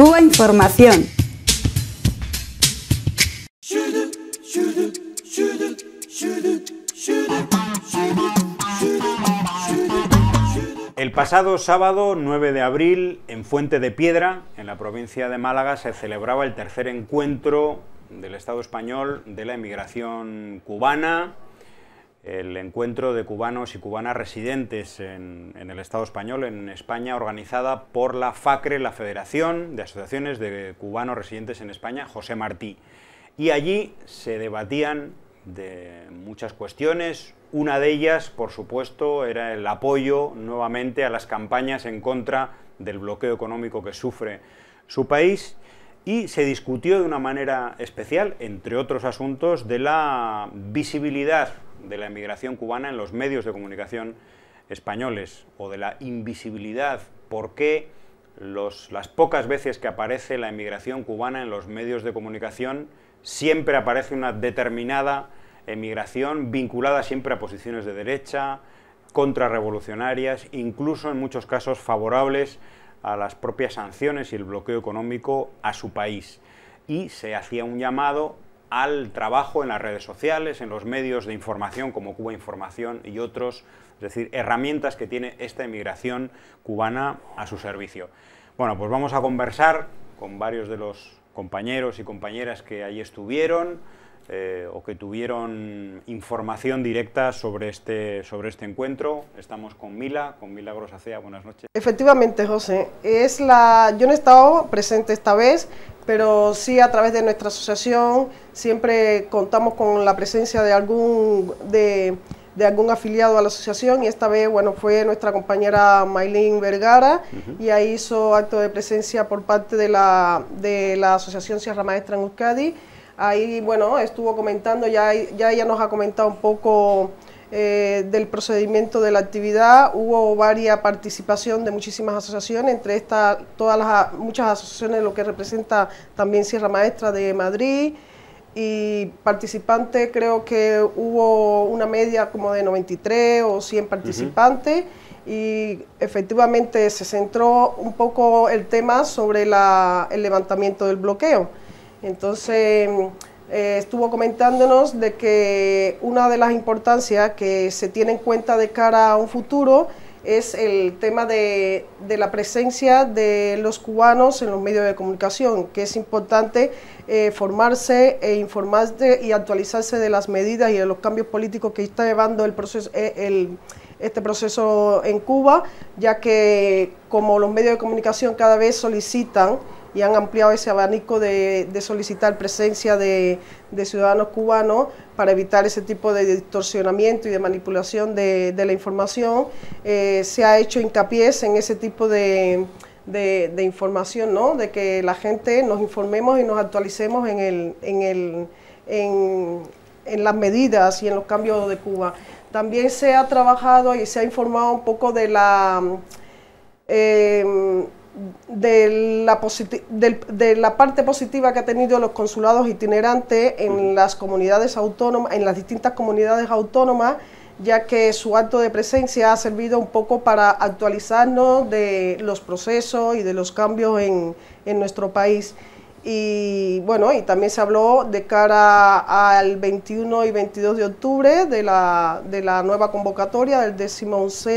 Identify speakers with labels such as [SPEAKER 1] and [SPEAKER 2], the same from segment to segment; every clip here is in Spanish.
[SPEAKER 1] Cuba Información.
[SPEAKER 2] El pasado sábado 9 de abril, en Fuente de Piedra, en la provincia de Málaga, se celebraba el tercer encuentro del Estado español de la emigración cubana, el encuentro de cubanos y cubanas residentes en, el Estado español, en España, organizada por la FACRE, la Federación de Asociaciones de Cubanos Residentes en España, José Martí. Y allí se debatían de muchas cuestiones. Una de ellas, por supuesto, era el apoyo nuevamente a las campañas en contra del bloqueo económico que sufre su país y se discutió de una manera especial, entre otros asuntos, de la visibilidad de la emigración cubana en los medios de comunicación españoles o de la invisibilidad, porque las pocas veces que aparece la emigración cubana en los medios de comunicación siempre aparece una determinada emigración vinculada siempre a posiciones de derecha, contrarrevolucionarias, incluso en muchos casos favorables a las propias sanciones y el bloqueo económico a su país. Y se hacía un llamado al trabajo en las redes sociales, en los medios de información como Cuba Información y otros, es decir, herramientas que tiene esta emigración cubana a su servicio. Bueno, pues vamos a conversar con varios de los compañeros y compañeras que allí estuvieron eh, o que tuvieron información directa sobre este, sobre este encuentro. Estamos con Mila, con Milagros Acea, buenas noches.
[SPEAKER 3] Efectivamente, José, es la... yo no he estado presente esta vez, pero sí a través de nuestra asociación siempre contamos con la presencia de algún, de, de algún afiliado a la asociación y esta vez bueno fue nuestra compañera Maylin Vergara y ahí hizo acto de presencia por parte de la, de la Asociación Sierra Maestra en Euskadi. Ahí bueno estuvo comentando, ya, ya ella nos ha comentado un poco eh, del procedimiento de la actividad. Hubo varias participación de muchísimas asociaciones, entre estas todas las muchas asociaciones lo que representa también Sierra Maestra de Madrid y participante creo que hubo una media como de 93 o 100 participantes y efectivamente se centró un poco el tema sobre el levantamiento del bloqueo. Entonces eh, estuvo comentándonos de que una de las importancias que se tiene en cuenta de cara a un futuro es el tema de, la presencia de los cubanos en los medios de comunicación, que es importante eh, formarse e informarse y actualizarse de las medidas y de los cambios políticos que está llevando eh, este proceso en Cuba, ya que como los medios de comunicación cada vez solicitan y han ampliado ese abanico de, solicitar presencia de, ciudadanos cubanos para evitar ese tipo de distorsionamiento y de manipulación de, la información. Eh, se ha hecho hincapié en ese tipo de, información, de que la gente nos informemos y nos actualicemos en, el, en, el, en, las medidas y en los cambios de Cuba. También se ha trabajado y se ha informado un poco de la... Eh, de la, de la parte positiva que ha tenido los consulados itinerantes en las comunidades autónomas, en las distintas comunidades autónomas, ya que su acto de presencia ha servido un poco para actualizarnos de los procesos y de los cambios en nuestro país. Y bueno, y también se habló de cara al 21 y 22 de octubre de la, de la nueva convocatoria del 11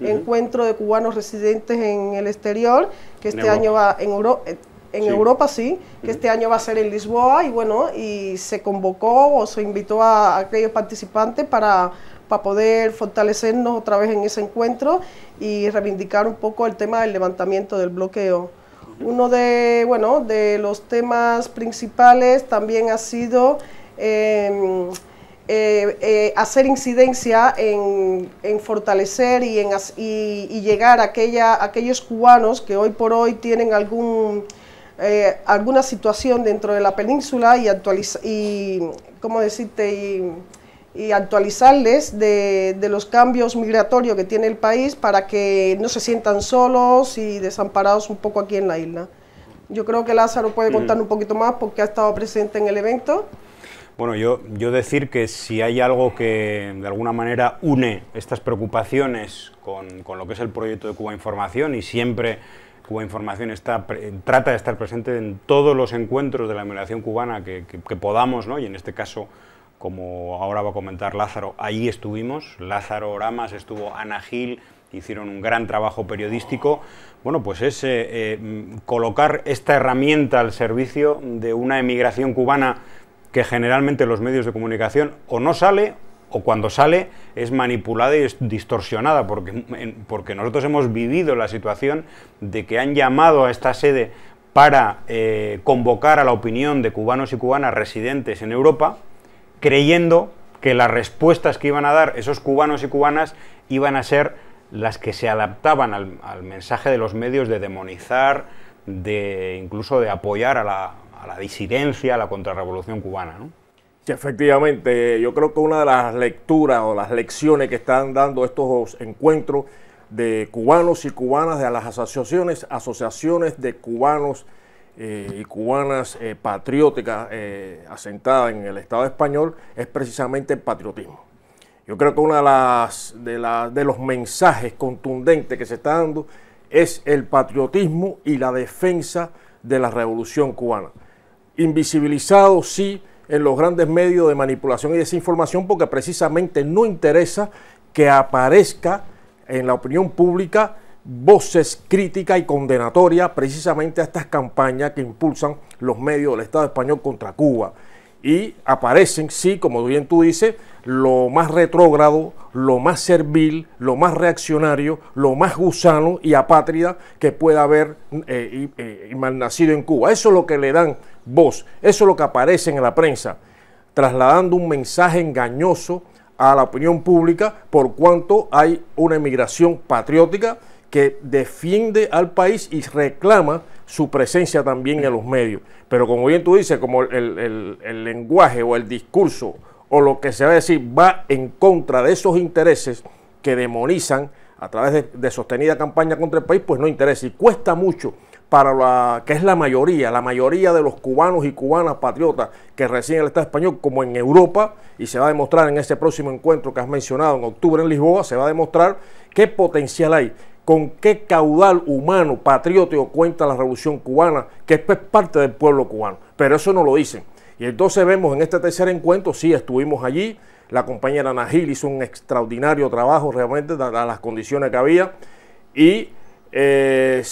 [SPEAKER 3] encuentro de cubanos residentes en el exterior, que este año va en Europa en Europa sí, que este año va a ser en Lisboa y bueno, y se convocó o se invitó a, aquellos participantes para, poder fortalecernos otra vez en ese encuentro y reivindicar un poco el tema del levantamiento del bloqueo. Uno de, bueno, de los temas principales también ha sido em, eh, eh, hacer incidencia en, fortalecer y, en, y, llegar a, aquella, aquellos cubanos que hoy por hoy tienen algún, eh, alguna situación dentro de la península y, actualizar y ¿cómo decirte? Y, y actualizarles de, de, los cambios migratorios que tiene el país para que no se sientan solos y desamparados un poco aquí en la isla. Yo creo que Lázaro puede mm. contar un poquito más porque ha estado presente en el evento.
[SPEAKER 2] Bueno, yo, yo decir que si hay algo que de alguna manera une estas preocupaciones con, con lo que es el proyecto de Cuba Información y siempre Cuba Información está, trata de estar presente en todos los encuentros de la migración cubana que, que, podamos, ¿no? y en este caso como ahora va a comentar Lázaro, ahí estuvimos, Lázaro Oramas, estuvo Ana Gil, hicieron un gran trabajo periodístico, bueno, pues es eh, eh, colocar esta herramienta al servicio de una emigración cubana que generalmente los medios de comunicación o no sale o cuando sale es manipulada y es distorsionada, porque, nosotros hemos vivido la situación de que han llamado a esta sede para eh, convocar a la opinión de cubanos y cubanas residentes en Europa, creyendo que las respuestas que iban a dar esos cubanos y cubanas iban a ser las que se adaptaban al, mensaje de los medios de demonizar, de incluso de apoyar a la, disidencia, a la contrarrevolución cubana. efectivamente, yo creo que una de las lecturas o las lecciones que están dando estos
[SPEAKER 4] encuentros de cubanos y cubanas de las asociaciones, asociaciones de cubanos eh, y cubanas eh, patrióticas eh, asentadas en el Estado español es precisamente el patriotismo. Yo creo que uno de, de, de los mensajes contundentes que se está dando es el patriotismo y la defensa de la revolución cubana. Invisibilizado, sí, en los grandes medios de manipulación y desinformación porque precisamente no interesa que aparezca en la opinión pública voces críticas y condenatorias precisamente a estas campañas que impulsan los medios del Estado español contra Cuba. Y aparecen, sí, como bien tú dices, lo más retrógrado, lo más servil, lo más reaccionario, lo más gusano y apátrida que pueda haber eh, eh malnacido en Cuba. Eso es lo que le dan voz, eso es lo que aparece en la prensa, trasladando un mensaje engañoso a la opinión pública por cuanto hay una emigración patriótica que defiende al país y reclama su presencia también en los medios. Pero como bien tú dices, como el, lenguaje o el discurso o lo que se va a decir va en contra de esos intereses que demonizan a través de, sostenida campaña contra el país, pues no interesa y cuesta mucho para la que es la mayoría, la mayoría de los cubanos y cubanas patriotas que reciben el Estado español, como en Europa, y se va a demostrar en ese próximo encuentro que has mencionado en octubre en Lisboa, se va a demostrar qué potencial hay con qué caudal humano, patriótico cuenta la revolución cubana, que es parte del pueblo cubano. Pero eso no lo dicen. Y entonces vemos en este tercer encuentro, sí, estuvimos allí, la compañera Nagil hizo un extraordinario trabajo realmente, dadas las condiciones que había, y eh,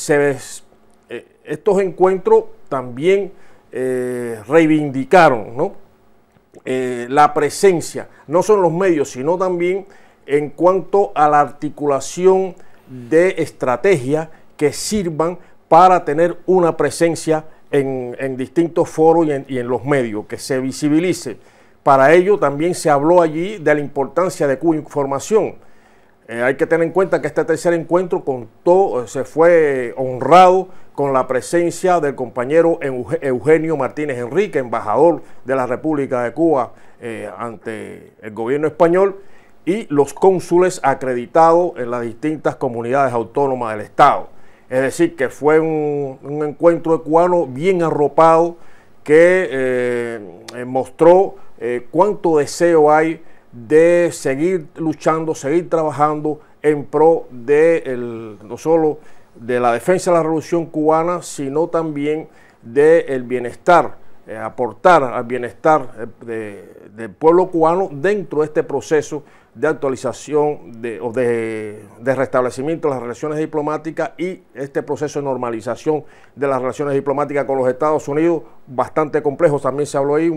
[SPEAKER 4] eh, estos encuentros también eh, reivindicaron la presencia, no solo en los medios, sino también en cuanto a la articulación de estrategias que sirvan para tener una presencia en, distintos foros y en, los medios, que se visibilice. Para ello también se habló allí de la importancia de cuya información. Eh, hay que tener en cuenta que este tercer encuentro contó, se fue honrado con la presencia del compañero Eugenio Martínez Enrique, embajador de la República de Cuba eh, ante el gobierno español y los cónsules acreditados en las distintas comunidades autónomas del Estado. Es decir, que fue un, encuentro de cubanos bien arropado que eh, eh, mostró eh, cuánto deseo hay de seguir luchando, seguir trabajando en pro de no solo de la defensa de la revolución cubana, sino también del bienestar, aportar al bienestar del pueblo cubano dentro de este proceso de actualización de, o de, restablecimiento de las relaciones diplomáticas y este proceso de normalización de las relaciones diplomáticas con los Estados Unidos, bastante complejo, también se habló ahí,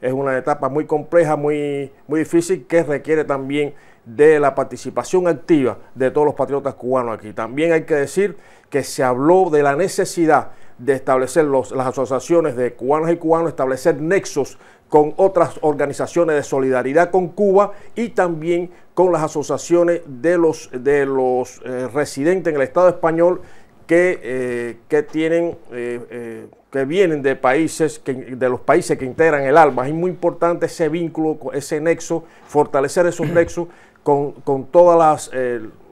[SPEAKER 4] es una etapa muy compleja, muy, muy difícil, que requiere también de la participación activa de todos los patriotas cubanos aquí. También hay que decir que se habló de la necesidad de establecer las asociaciones de cubanos y cubanos, establecer nexos con otras organizaciones de solidaridad con Cuba y también con las asociaciones de los, de los eh, residentes en el Estado español que, eh, que tienen, eh, que vienen de países, de los países que integran el ALBA. Es muy importante ese vínculo, ese nexo, fortalecer esos nexos con, con todas las,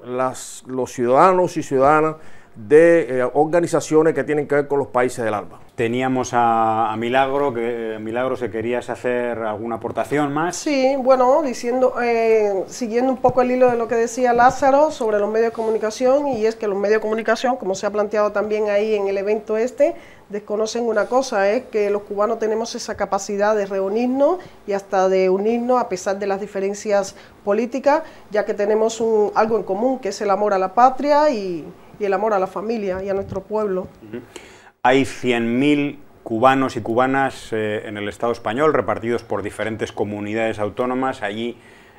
[SPEAKER 2] las los ciudadanos y ciudadanas de eh, organizaciones que tienen que ver con los países del ALBA. Teníamos a, Milagro, que eh, Milagro, se querías hacer alguna aportación más?
[SPEAKER 3] Sí, bueno, diciendo, eh, siguiendo un poco el hilo de lo que decía Lázaro sobre los medios de comunicación, y es que los medios de comunicación, como se ha planteado también ahí en el evento este, desconocen una cosa, es que los cubanos tenemos esa capacidad de reunirnos y hasta de unirnos a pesar de las diferencias políticas, ya que tenemos un, algo en común, que es el amor a la patria y y el amor a la familia y a nuestro pueblo.
[SPEAKER 2] Hay 100.000 cubanos y cubanas eh, en el Estado español repartidos por diferentes comunidades autónomas. Allí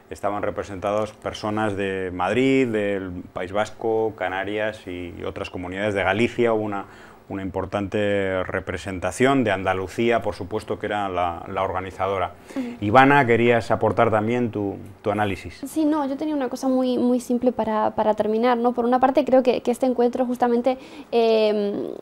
[SPEAKER 2] estaban representados personas de Madrid, del País Vasco, Canarias y otras comunidades de Galicia, una una importante representación de Andalucía, por supuesto, que era la, organizadora. Ivana, querías aportar también tu, análisis.
[SPEAKER 1] Sí, no, yo tenía una cosa muy, muy simple para, terminar. ¿no? Por una parte, creo que, este encuentro justamente... Eh,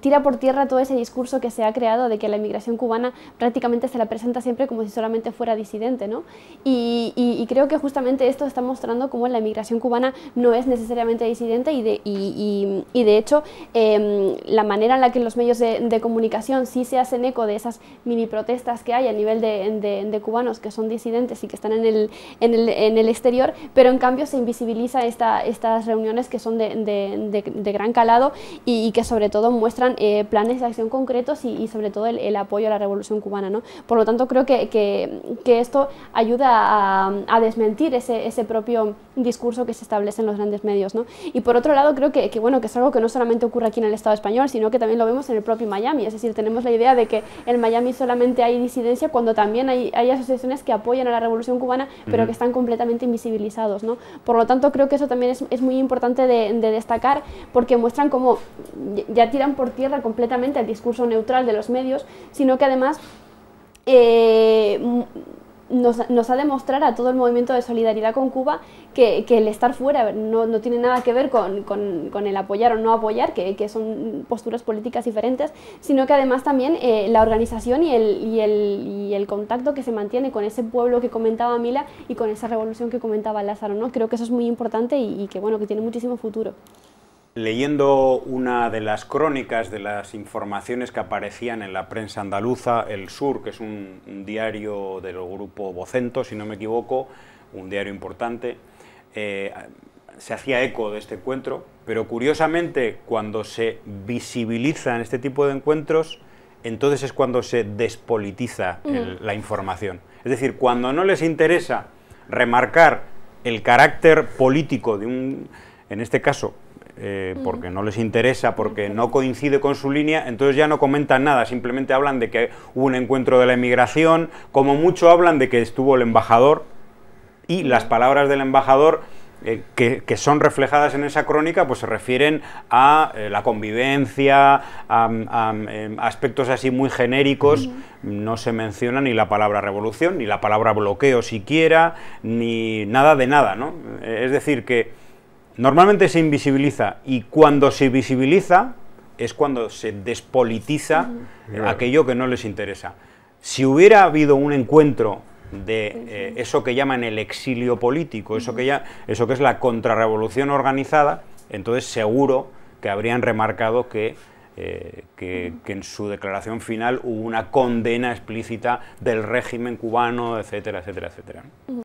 [SPEAKER 1] tira por tierra todo ese discurso que se ha creado de que la inmigración cubana prácticamente se la presenta siempre como si solamente fuera disidente, ¿no? Y, creo que justamente esto está mostrando cómo la inmigración cubana no es necesariamente disidente y de, de hecho em, la manera en la que los medios de, comunicación sí se hacen eco de esas mini protestas que hay a nivel de, cubanos que son disidentes y que están en el, en el, exterior, pero en cambio se invisibiliza esta, estas reuniones que son de, gran calado y, que sobre todo muestran muestran eh, planes de acción concretos y, sobre todo el, apoyo a la revolución cubana. ¿no? Por lo tanto, creo que, que, esto ayuda a, desmentir ese, ese, propio discurso que se establece en los grandes medios. ¿no? Y por otro lado, creo que, que, bueno, que es algo que no solamente ocurre aquí en el Estado español, sino que también lo vemos en el propio Miami. Es decir, tenemos la idea de que en Miami solamente hay disidencia cuando también hay, hay asociaciones que apoyan a la revolución cubana, pero que están completamente invisibilizados. ¿no? Por lo tanto, creo que eso también es, es muy importante de, de destacar porque muestran cómo ya tiran por tierra completamente el discurso neutral de los medios, sino que además eh, nos, ha demostrado a todo el movimiento de solidaridad con Cuba que, el estar fuera no, tiene nada que ver con, el apoyar o no apoyar, que, son posturas políticas diferentes, sino que además también eh, la organización y el, contacto que se mantiene con ese pueblo que comentaba Mila y con esa revolución que comentaba Lázaro. ¿no? Creo que eso es muy importante y, y que, bueno, que tiene muchísimo futuro.
[SPEAKER 2] Leyendo una de las crónicas de las informaciones que aparecían en la prensa andaluza, El Sur, que es un, diario del grupo Vocento, si no me equivoco, un diario importante, eh, se hacía eco de este encuentro, pero curiosamente cuando se visibiliza en este tipo de encuentros, entonces es cuando se despolitiza mm. la información. Es decir, cuando no les interesa remarcar el carácter político de un, en este caso, eh, porque no les interesa, porque no coincide con su línea, entonces ya no comentan nada, simplemente hablan de que hubo un encuentro de la emigración, como mucho hablan de que estuvo el embajador y las palabras del embajador eh, que, son reflejadas en esa crónica, pues se refieren a eh, la convivencia, a, em, aspectos así muy genéricos. No se menciona ni la palabra revolución, ni la palabra bloqueo siquiera, ni nada de nada, ¿no? Es decir, que Normalmente se invisibiliza y cuando se visibiliza es cuando se despolitiza aquello que no les interesa. Si hubiera habido un encuentro de eh, eso que llaman el exilio político, eso que, ya, eso que es la contrarrevolución organizada, entonces seguro que habrían remarcado que, eh, que, en su declaración final hubo una condena explícita del régimen cubano, etcétera, etcétera, etcétera.